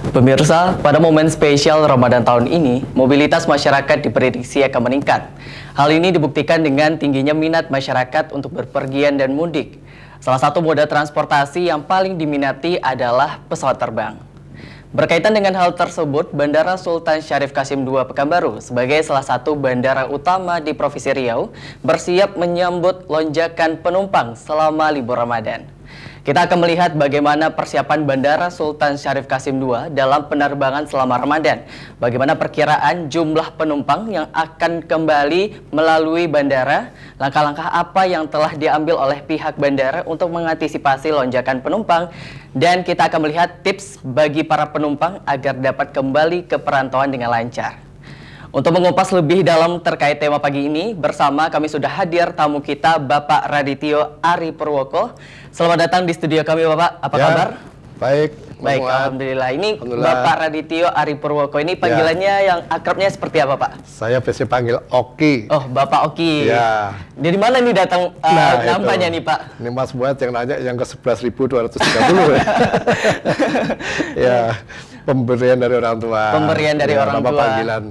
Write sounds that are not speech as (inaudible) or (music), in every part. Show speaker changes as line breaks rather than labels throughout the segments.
Pemirsa, pada momen spesial Ramadan tahun ini, mobilitas masyarakat diprediksi akan meningkat. Hal ini dibuktikan dengan tingginya minat masyarakat untuk berpergian dan mudik. Salah satu moda transportasi yang paling diminati adalah pesawat terbang. Berkaitan dengan hal tersebut, Bandara Sultan Syarif Kasim II Pekanbaru sebagai salah satu bandara utama di Provinsi Riau bersiap menyambut lonjakan penumpang selama libur Ramadan. Kita akan melihat bagaimana persiapan Bandara Sultan Syarif Kasim II dalam penerbangan selama Ramadan. Bagaimana perkiraan jumlah penumpang yang akan kembali melalui bandara, langkah-langkah apa yang telah diambil oleh pihak bandara untuk mengantisipasi lonjakan penumpang, dan kita akan melihat tips bagi para penumpang agar dapat kembali ke perantauan dengan lancar. Untuk mengupas lebih dalam terkait tema pagi ini, bersama kami sudah hadir tamu kita Bapak Radityo Ari Purwoko, Selamat datang di studio kami Bapak. Apa ya. kabar? Baik. Baik, Muat. alhamdulillah. Ini alhamdulillah. Bapak Radityo Ari Purwoko ini ya. panggilannya ya. yang akrabnya seperti apa, Pak?
Saya biasa panggil Oki. Oh, Bapak Oki. Ya. Dari mana ini datang uh, nah, nih, Pak? Ini Mas Buat yang nanya yang ke 11.230 (laughs) ya. ya. (laughs) pemberian dari orang tua. Pemberian dari ya, orang tua. panggilan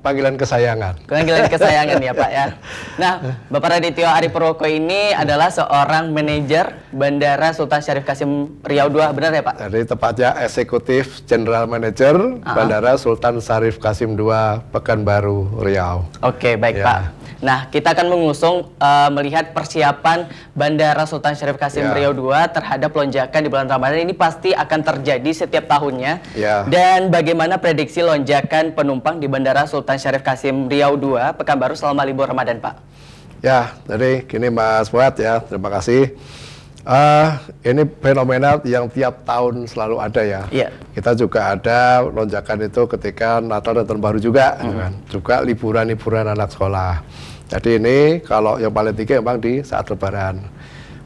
panggilan kesayangan.
Panggilan kesayangan ya, Pak ya. (laughs) Nah, Bapak Radityo Ari Purwoko ini adalah seorang manajer Bandara Sultan Syarif Kasim
Riau II, benar ya, Pak? Jadi tepatnya eksekutif general manager uh ah. -huh. Bandara Sultan Syarif Kasim II Pekanbaru Riau. Oke, okay, baik, ya. Pak.
Nah, kita akan mengusung uh, melihat persiapan Bandara Sultan Syarif Kasim yeah. Riau II terhadap lonjakan di bulan Ramadan ini pasti akan terjadi setiap tahunnya. Yeah. Dan bagaimana prediksi lonjakan penumpang di Bandara Sultan Syarif Kasim Riau II baru selama libur Ramadan, Pak?
Ya, jadi gini Mas buat ya, terima kasih. Uh, ini fenomena yang tiap tahun selalu ada ya. Yeah. Kita juga ada lonjakan itu ketika Natal dan Tahun Baru juga, mm -hmm. kan? juga liburan-liburan anak sekolah. Jadi ini kalau yang paling tinggi memang di saat Lebaran.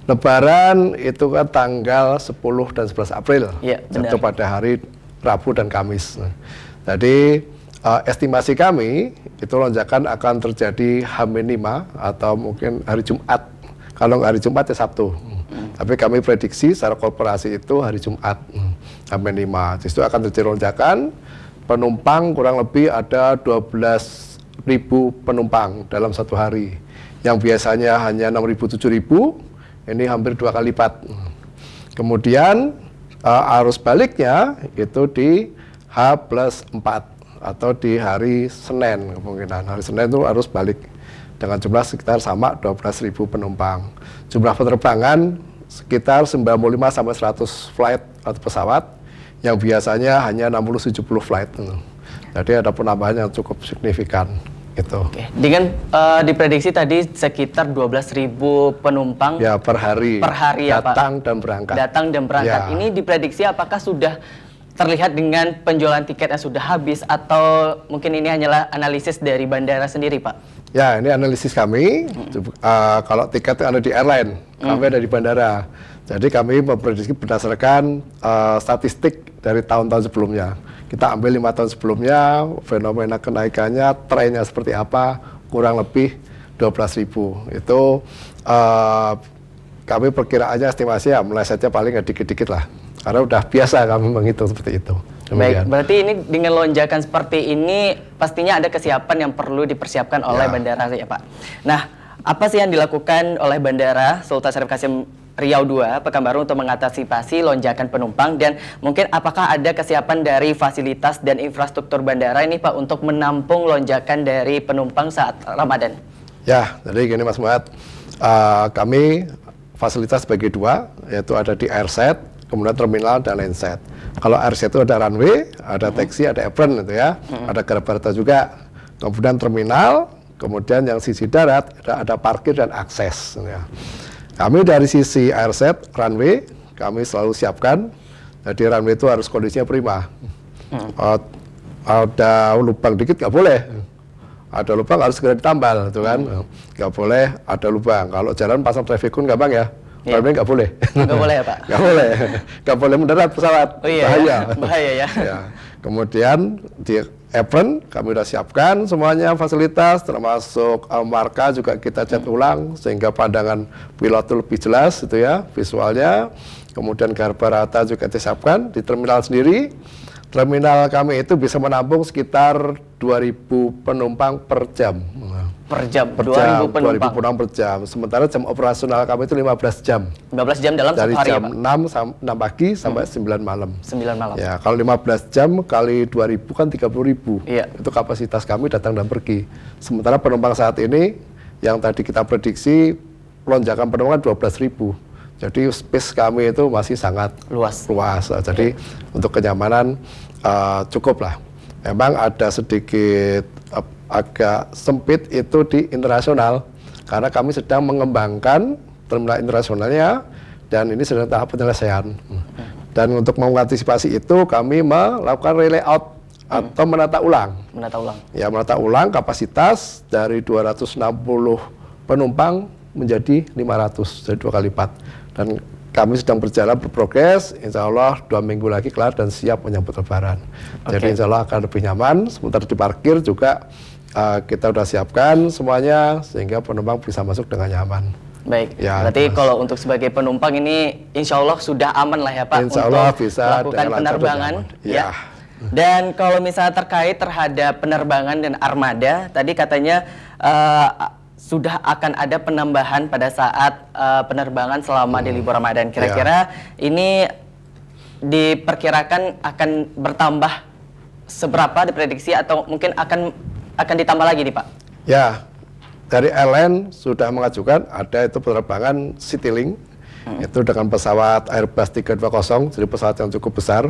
Lebaran itu kan tanggal 10 dan 11 April, yeah, jatuh pada hari Rabu dan Kamis. Jadi uh, estimasi kami itu lonjakan akan terjadi H-5 atau mungkin hari Jumat. Kalau hari Jumat ya Sabtu. Tapi kami prediksi secara korporasi itu hari Jumat hmm, sampai 5. Di situ akan terjadi lonjakan penumpang kurang lebih ada 12.000 penumpang dalam satu hari. Yang biasanya hanya 6.000 7.000 ini hampir dua kali lipat. Kemudian uh, arus baliknya itu di H plus 4 atau di hari Senin kemungkinan. Hari Senin itu arus balik dengan jumlah sekitar sama 12.000 penumpang. Jumlah penerbangan sekitar 95 sampai 100 flight atau pesawat yang biasanya hanya 60-70 flight. Jadi ada penambahan yang cukup signifikan. Gitu.
Oke. Dengan uh, diprediksi tadi sekitar 12.000 penumpang ya
per hari. Per hari ya,
datang ya, dan berangkat. Datang dan berangkat. Ya. Ini diprediksi apakah sudah terlihat dengan penjualan tiket yang sudah habis atau mungkin ini hanyalah analisis dari bandara sendiri, Pak?
Ya, ini analisis kami. Hmm. Uh, kalau tiket itu ada di airline, hmm. kami hmm. ada di bandara. Jadi kami memprediksi berdasarkan uh, statistik dari tahun-tahun sebelumnya. Kita ambil lima tahun sebelumnya, fenomena kenaikannya, trennya seperti apa, kurang lebih 12 ribu. Itu uh, kami perkiraannya estimasi ya saja paling dikit-dikit lah. Karena udah biasa kami menghitung seperti itu. Baik,
berarti ini dengan lonjakan seperti ini pastinya ada kesiapan yang perlu dipersiapkan oleh ya. bandara ya Pak. Nah, apa sih yang dilakukan oleh bandara Sultan Syarif Kasim Riau 2 Pekanbaru untuk mengantisipasi lonjakan penumpang dan mungkin apakah ada kesiapan dari fasilitas dan infrastruktur bandara ini Pak untuk menampung lonjakan dari penumpang saat Ramadan?
Ya, jadi gini Mas Muat, uh, kami fasilitas bagi dua yaitu ada di airset kemudian terminal dan landset. Kalau RC itu ada runway, ada hmm. taxi, ada apron itu ya, hmm. ada kereta juga. Kemudian terminal, kemudian yang sisi darat ada, ada parkir dan akses. Gitu ya. Kami dari sisi airset runway kami selalu siapkan. Jadi runway itu harus kondisinya prima. Hmm. ada lubang dikit nggak boleh. Ada lubang harus segera ditambal, itu kan. Nggak hmm. boleh ada lubang. Kalau jalan pasang traffic pun gampang ya yeah. Tapi nggak boleh. Nggak boleh ya Pak? Nggak boleh. Nggak boleh mendarat pesawat. Oh, iya, Bahaya. Ya. Bahaya ya. ya. Kemudian di apron kami sudah siapkan semuanya fasilitas termasuk eh, marka juga kita cat hmm. ulang sehingga pandangan pilot lebih jelas itu ya visualnya. Kemudian garbarata juga disiapkan di terminal sendiri terminal kami itu bisa menampung sekitar 2000 penumpang per jam. Per jam, per 2000 jam, penumpang. 2000 penumpang per jam. Sementara jam operasional kami itu 15 jam. 15 jam dalam Dari sehari jam ya, Pak? 6, 6 pagi sampai hmm. 9 malam. 9 malam. Ya, kalau 15 jam kali 2000 kan 30.000. Iya. Itu kapasitas kami datang dan pergi. Sementara penumpang saat ini yang tadi kita prediksi lonjakan penumpang kan 12.000. Jadi space kami itu masih sangat luas. Luas. Nah, jadi ya. untuk kenyamanan uh, cukup lah. Memang ada sedikit uh, agak sempit itu di internasional karena kami sedang mengembangkan terminal internasionalnya dan ini sedang tahap penyelesaian. Hmm. Dan untuk mengantisipasi itu kami melakukan relayout hmm. atau menata ulang. Menata ulang. Ya, menata ulang kapasitas dari 260 penumpang menjadi 500, jadi dua kali lipat. Dan kami sedang berjalan berprogres, insya Allah dua minggu lagi kelar dan siap menyambut Lebaran. Okay. Jadi insya Allah akan lebih nyaman, seputar di parkir juga uh, kita sudah siapkan semuanya sehingga penumpang bisa masuk dengan nyaman.
Baik, ya, berarti mas. kalau untuk sebagai penumpang ini insya Allah sudah aman lah ya Pak insya Allah untuk bisa melakukan penerbangan. Ya. ya. Dan kalau misalnya terkait terhadap penerbangan dan armada, tadi katanya uh, sudah akan ada penambahan pada saat uh, penerbangan selama hmm. di libur Ramadan. Kira-kira yeah. ini diperkirakan akan bertambah seberapa diprediksi atau mungkin akan akan ditambah lagi nih Pak?
Ya, dari LN sudah mengajukan ada itu penerbangan Citylink hmm. itu dengan pesawat Airbus 320 jadi pesawat yang cukup besar.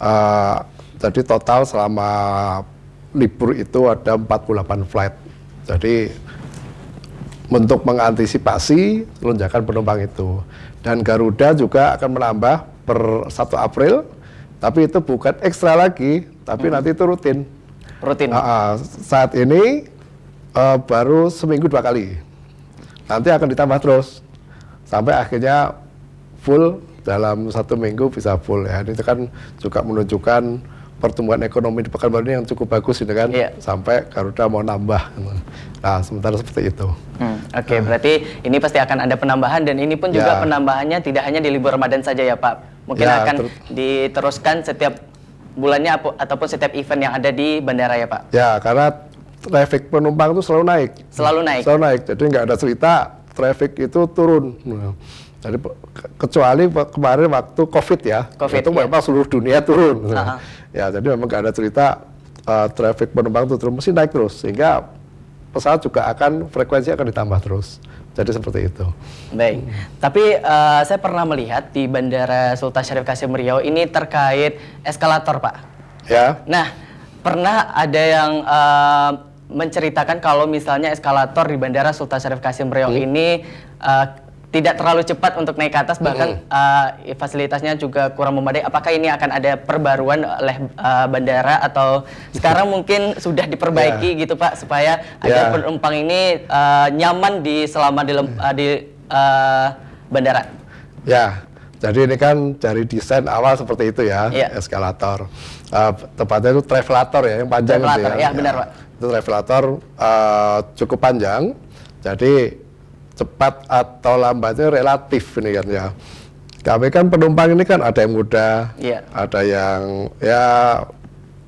Uh, jadi total selama libur itu ada 48 flight. Jadi untuk mengantisipasi lonjakan penumpang itu. Dan Garuda juga akan menambah per 1 April, tapi itu bukan ekstra lagi, tapi hmm. nanti itu rutin. Rutin. Uh, saat ini uh, baru seminggu dua kali. Nanti akan ditambah terus sampai akhirnya full dalam satu minggu bisa full ya. Ini kan juga menunjukkan pertumbuhan ekonomi di Pekanbaru ini yang cukup bagus gitu kan yeah. sampai Garuda mau nambah nah sementara seperti itu hmm, oke okay,
nah. berarti ini pasti
akan ada penambahan dan ini
pun juga yeah. penambahannya tidak hanya di libur Ramadan saja ya Pak mungkin yeah, akan diteruskan setiap bulannya ataupun setiap event yang ada di bandara ya Pak
ya yeah, karena traffic penumpang itu selalu naik selalu naik selalu naik jadi nggak ada cerita traffic itu turun jadi kecuali kemarin waktu COVID ya, COVID, itu ya. memang seluruh dunia turun. Uh (laughs) -huh. Ya, jadi memang gak ada cerita uh, traffic penumpang itu turun, mesti naik terus sehingga pesawat juga akan frekuensi akan ditambah terus. Jadi seperti itu. Baik. Hmm.
Tapi uh, saya pernah melihat di Bandara Sultan Syarif Kasim Riau ini terkait eskalator, Pak. Ya. Nah, pernah ada yang uh, menceritakan kalau misalnya eskalator di Bandara Sultan Syarif Kasim Riau hmm. ini uh, tidak terlalu cepat untuk naik ke atas bahkan mm -hmm. uh, fasilitasnya juga kurang memadai apakah ini akan ada perbaruan oleh eh, uh, eh, bandara atau (laughs) sekarang mungkin sudah diperbaiki yeah. gitu Pak supaya yeah. agar penumpang ini uh, nyaman di selama di, uh, di uh, bandara.
Ya, yeah. jadi ini kan dari desain awal seperti itu ya, yeah. eskalator. Uh, tepatnya itu travelator ya yang panjang travelator, itu ya. ya benar ya. Pak. Itu travelator uh, cukup panjang. Jadi cepat atau lambatnya relatif ini kan ya. Kami kan penumpang ini kan ada yang muda, yeah. ada yang ya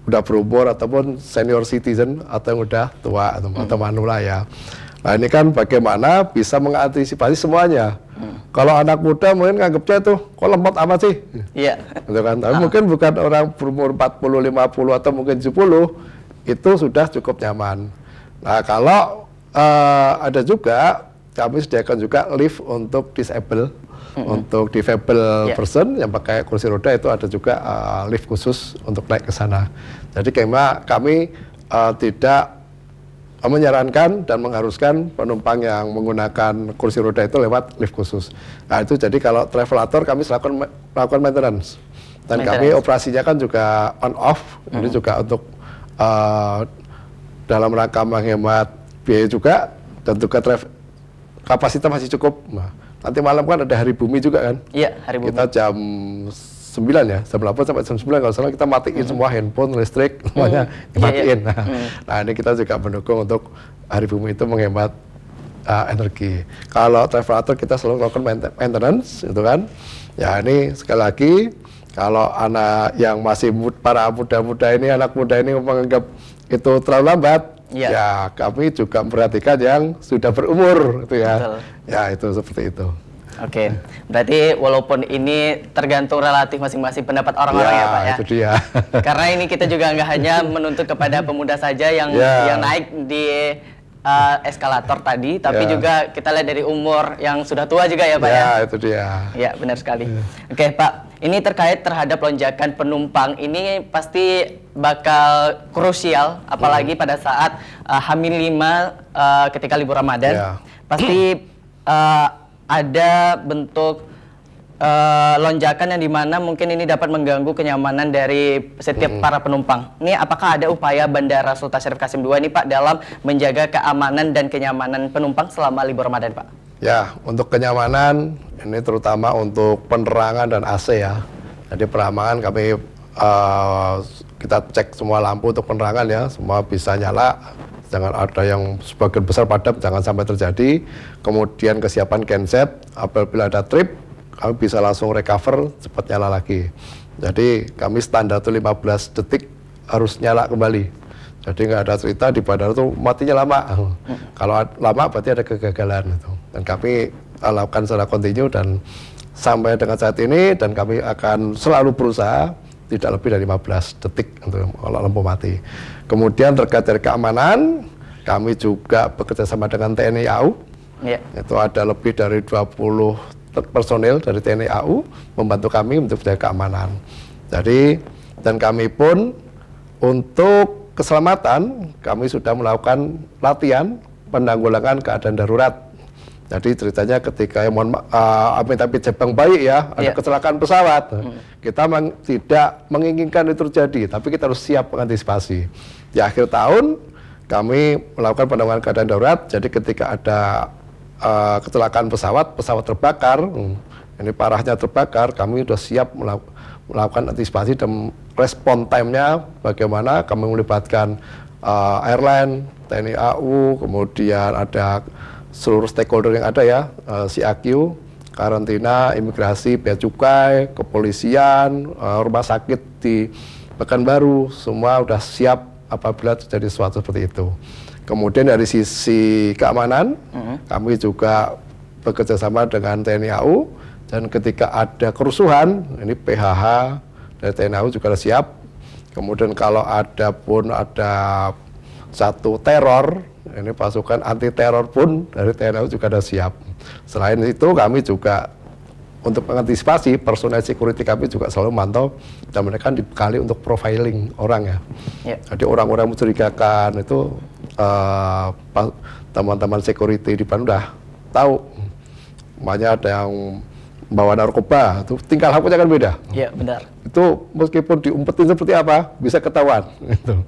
udah berumur ataupun senior citizen atau yang udah tua atau hmm. atau manula ya. Nah ini kan bagaimana bisa mengantisipasi semuanya. Hmm. Kalau anak muda mungkin nganggapnya tuh kok lemot amat sih. Iya. Yeah. Gitu kan. Tapi ah. mungkin bukan orang berumur 40, 50 atau mungkin 70 itu sudah cukup nyaman. Nah kalau uh, ada juga kami sediakan juga lift untuk disable, mm-hmm. untuk disable yeah. person yang pakai kursi roda itu ada juga uh, lift khusus untuk naik ke sana. Jadi kema kami uh, tidak menyarankan dan mengharuskan penumpang yang menggunakan kursi roda itu lewat lift khusus. Nah itu jadi kalau travelator kami melakukan melakukan maintenance dan maintenance. kami operasinya kan juga on off, mm-hmm. ini juga untuk uh, dalam rangka menghemat biaya juga dan juga traf, kapasitas masih cukup. Nah, nanti malam kan ada hari bumi juga kan? Iya, hari bumi. Kita jam 9 ya, jam 8 sampai jam 9 kalau salah kita matiin hmm. semua handphone, listrik, hmm. semuanya iya, iya. Nah, hmm. matiin. yeah. Nah, nah, ini kita juga mendukung untuk hari bumi itu menghemat uh, energi. Kalau travelator kita selalu melakukan maintenance, gitu kan? Ya ini sekali lagi kalau anak yang masih muda, para muda-muda ini, anak muda ini menganggap itu terlalu lambat, ya. ya kami juga memperhatikan yang sudah berumur gitu ya Betul. ya itu seperti itu Oke, okay.
berarti walaupun ini tergantung relatif masing-masing pendapat orang-orang ya, ya Pak ya. Itu dia. (laughs) Karena ini kita juga nggak hanya menuntut kepada pemuda saja yang ya. yang naik di uh, eskalator tadi, tapi ya. juga kita lihat dari umur yang sudah tua juga ya Pak ya. Ya itu dia. Ya benar sekali. Ya. Oke Pak, ini terkait terhadap lonjakan penumpang ini pasti bakal krusial apalagi hmm. pada saat uh, Hamil 5 uh, eh, ketika libur Ramadan. Yeah. Pasti uh, ada bentuk uh, lonjakan yang dimana mungkin ini dapat mengganggu kenyamanan dari setiap hmm para penumpang. Ini apakah ada upaya Bandara Sultan Syarif Kasim II ini Pak dalam menjaga keamanan dan kenyamanan penumpang selama libur Ramadan Pak?
Ya, untuk kenyamanan ini terutama untuk penerangan dan AC ya. Jadi penerangan kami uh, kita cek semua lampu untuk penerangan ya, semua bisa nyala. Jangan ada yang sebagian besar padam, jangan sampai terjadi. Kemudian kesiapan genset, apabila ada trip, kami bisa langsung recover cepat nyala lagi. Jadi kami standar itu 15 detik harus nyala kembali. Jadi nggak ada cerita di bandara itu matinya lama. Hmm. Kalau lama berarti ada kegagalan itu. Dan kami lakukan secara kontinu dan sampai dengan saat ini dan kami akan selalu berusaha tidak lebih dari 15 detik untuk kalau lampu mati. Kemudian terkait dari keamanan, kami juga bekerja sama dengan TNI AU. Ya. Itu ada lebih dari 20 personil dari TNI AU membantu kami untuk menjaga keamanan. Jadi dan kami pun untuk keselamatan kami sudah melakukan latihan penanggulangan keadaan darurat jadi ceritanya ketika ya, mohon uh, ah, amit baik ya, ada yeah. kecelakaan pesawat. Hmm. Kita meng, tidak menginginkan itu terjadi, tapi kita harus siap mengantisipasi. Di akhir tahun kami melakukan penanganan keadaan darurat. Jadi ketika ada uh, kecelakaan pesawat, pesawat terbakar, hmm, ini parahnya terbakar, kami sudah siap melakukan melakukan antisipasi dan respon time-nya bagaimana kami melibatkan uh, airline, TNI AU, kemudian ada seluruh stakeholder yang ada ya, uh, eh, CAQ, karantina, imigrasi, bea cukai, kepolisian, eh, rumah sakit di Pekanbaru, semua sudah siap apabila terjadi sesuatu seperti itu. Kemudian dari sisi keamanan, uh mm-hmm. -huh. kami juga bekerja sama dengan TNI AU dan ketika ada kerusuhan, ini PHH dari TNI AU juga sudah siap. Kemudian kalau ada pun ada satu teror ini pasukan anti teror pun dari TNI juga sudah siap. Selain itu kami juga untuk mengantisipasi personel security kami juga selalu mantau dan mereka dibekali untuk profiling orang ya. Yeah. Jadi orang-orang mencurigakan itu eh, teman-teman uh, security di Bandung udah tahu. banyak ada yang bawa narkoba itu tingkah lakunya kan beda. Iya yeah, benar. Itu meskipun diumpetin seperti apa bisa ketahuan. (laughs) Gitu.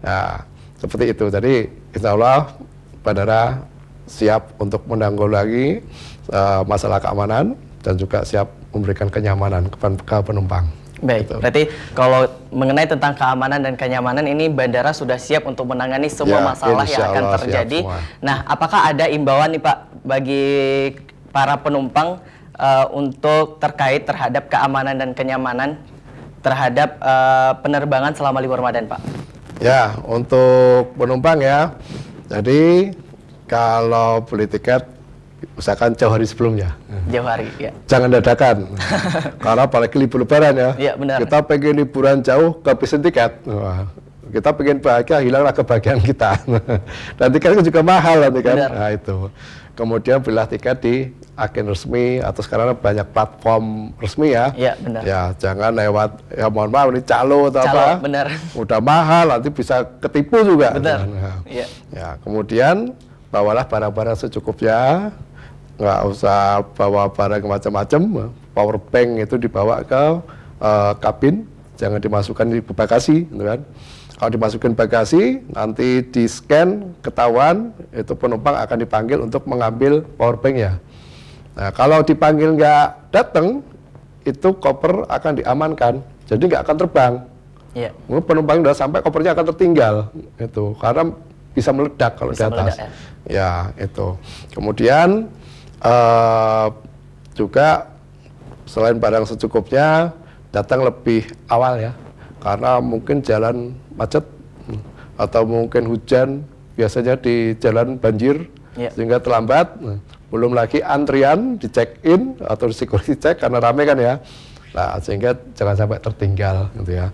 Nah, seperti itu. Jadi insya Allah bandara siap untuk menanggulangi uh, eh, masalah keamanan dan juga siap memberikan kenyamanan ke penumpang.
Baik, gitu. berarti kalau mengenai tentang keamanan dan kenyamanan ini bandara sudah siap untuk menangani semua ya, masalah yang akan terjadi. Nah, apakah ada imbauan nih Pak bagi para penumpang uh, untuk terkait terhadap keamanan dan kenyamanan terhadap uh, penerbangan selama libur Ramadan, Pak?
Ya, untuk penumpang ya. Jadi kalau beli tiket usahakan jauh hari sebelumnya.
Jauh hari, ya.
Jangan dadakan. (laughs) Karena apalagi libur lebaran ya.
Iya, benar. Kita
pengen liburan jauh pesen tiket. Wah, kita pengen bahagia hilanglah kebahagiaan kita. (laughs) Dan tiketnya juga mahal nanti kan. Nah, itu kemudian belah tiket di agen resmi atau sekarang banyak platform resmi ya. Iya benar. Ya jangan lewat ya mohon maaf ini calo atau calo, apa. benar. Udah mahal nanti bisa ketipu juga. Benar. Nah, ya. Iya. ya kemudian bawalah barang-barang secukupnya, nggak usah bawa barang macam-macam. Power bank itu dibawa ke uh, kabin, jangan dimasukkan di bagasi, gitu kan. Kalau dimasukin bagasi, nanti di scan, ketahuan, itu penumpang akan dipanggil untuk mengambil power bank ya. Nah, kalau dipanggil nggak datang, itu koper akan diamankan, jadi nggak akan terbang. Yeah. Penumpang udah sampai kopernya akan tertinggal, itu karena bisa meledak kalau bisa di atas. Meledak, ya. ya itu. Kemudian uh, juga selain barang secukupnya datang lebih awal ya, karena mungkin jalan macet atau mungkin hujan biasanya di jalan banjir yeah. sehingga terlambat belum lagi antrian di check in atau di security check karena ramai kan ya nah sehingga jangan sampai tertinggal gitu ya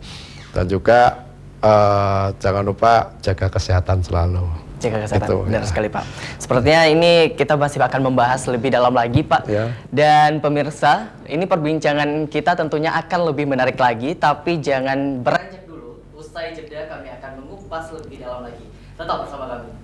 dan juga uh, jangan lupa jaga kesehatan selalu jaga kesehatan. Itu, Benar ya. sekali Pak. Sepertinya ini
kita masih akan membahas
lebih dalam lagi Pak. Ya. Dan
pemirsa, ini perbincangan kita tentunya akan lebih menarik lagi, tapi jangan beranjak Usai jeda kami akan mengupas lebih dalam lagi. Tetap bersama kami.